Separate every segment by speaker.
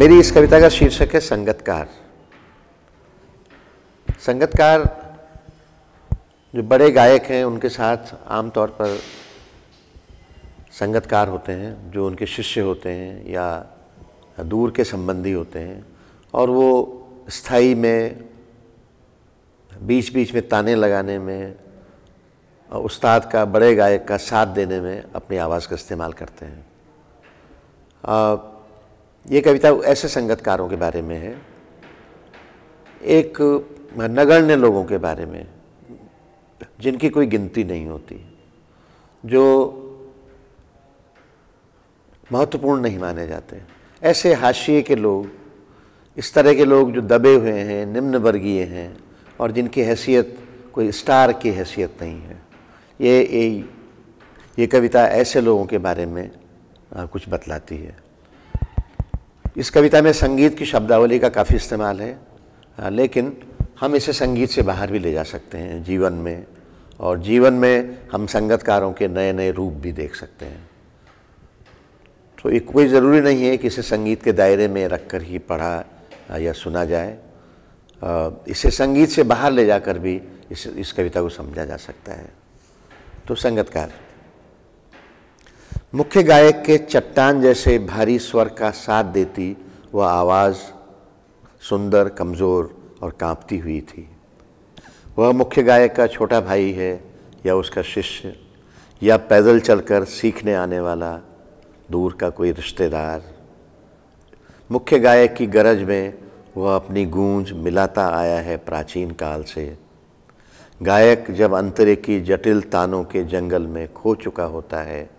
Speaker 1: मेरी इस कविता का शीर्षक है संगतकार संगतकार जो बड़े गायक हैं उनके साथ आमतौर पर संगतकार होते हैं जो उनके शिष्य होते हैं या दूर के संबंधी होते हैं और वो स्थाई में बीच बीच में ताने लगाने में और उस्ताद का बड़े गायक का साथ देने में अपनी आवाज़ का इस्तेमाल करते हैं ये कविता ऐसे संगतकारों के बारे में है एक नगण्य लोगों के बारे में जिनकी कोई गिनती नहीं होती जो महत्वपूर्ण नहीं माने जाते ऐसे हाशिए के लोग इस तरह के लोग जो दबे हुए हैं निम्न वर्गीय हैं और जिनकी हैसियत कोई स्टार की हैसियत नहीं है ये ये, ये कविता ऐसे लोगों के बारे में आ, कुछ बतलाती है इस कविता में संगीत की शब्दावली का काफ़ी इस्तेमाल है लेकिन हम इसे संगीत से बाहर भी ले जा सकते हैं जीवन में और जीवन में हम संगतकारों के नए नए रूप भी देख सकते हैं तो ये कोई ज़रूरी नहीं है कि इसे संगीत के दायरे में रख कर ही पढ़ा या सुना जाए इसे संगीत से बाहर ले जाकर भी इस इस कविता को समझा जा सकता है तो संगतकार मुख्य गायक के चट्टान जैसे भारी स्वर का साथ देती वह आवाज़ सुंदर कमज़ोर और कांपती हुई थी वह मुख्य गायक का छोटा भाई है या उसका शिष्य या पैदल चलकर सीखने आने वाला दूर का कोई रिश्तेदार मुख्य गायक की गरज में वह अपनी गूंज मिलाता आया है प्राचीन काल से गायक जब अंतरे की जटिल तानों के जंगल में खो चुका होता है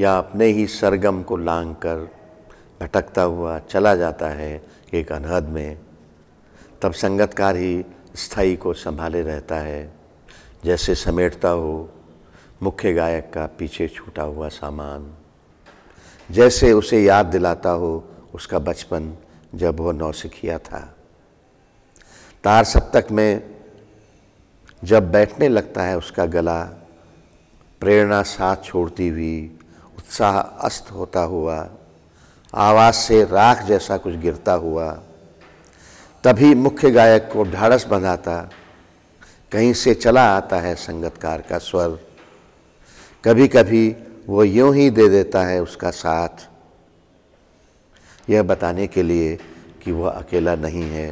Speaker 1: या अपने ही सरगम को लांग कर भटकता हुआ चला जाता है एक अनहद में तब संगतकार ही स्थाई को संभाले रहता है जैसे समेटता हो मुख्य गायक का पीछे छूटा हुआ सामान जैसे उसे याद दिलाता हो उसका बचपन जब वह नौसिखिया था तार सप्तक में जब बैठने लगता है उसका गला प्रेरणा साथ छोड़ती हुई उत्साह अस्त होता हुआ आवाज से राख जैसा कुछ गिरता हुआ तभी मुख्य गायक को ढाड़स बंधाता कहीं से चला आता है संगतकार का स्वर कभी कभी वो यूं ही दे देता है उसका साथ यह बताने के लिए कि वह अकेला नहीं है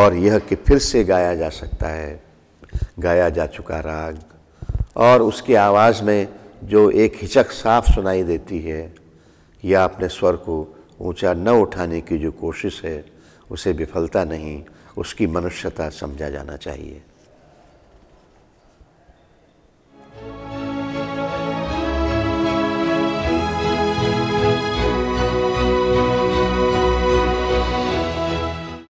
Speaker 1: और यह कि फिर से गाया जा सकता है गाया जा चुका राग और उसकी आवाज़ में जो एक हिचक साफ सुनाई देती है या अपने स्वर को ऊंचा न उठाने की जो कोशिश है उसे विफलता नहीं उसकी मनुष्यता समझा जाना चाहिए